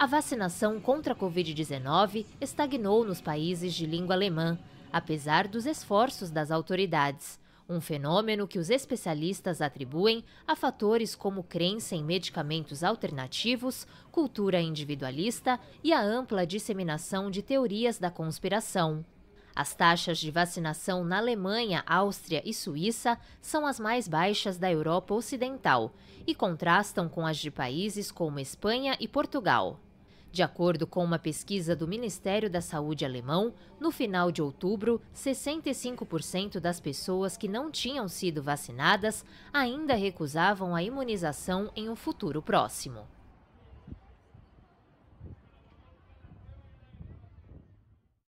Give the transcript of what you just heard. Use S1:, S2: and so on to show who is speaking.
S1: A vacinação contra a Covid-19 estagnou nos países de língua alemã, apesar dos esforços das autoridades. Um fenômeno que os especialistas atribuem a fatores como crença em medicamentos alternativos, cultura individualista e a ampla disseminação de teorias da conspiração. As taxas de vacinação na Alemanha, Áustria e Suíça são as mais baixas da Europa Ocidental e contrastam com as de países como Espanha e Portugal. De acordo com uma pesquisa do Ministério da Saúde alemão, no final de outubro, 65% das pessoas que não tinham sido vacinadas ainda recusavam a imunização em um futuro próximo.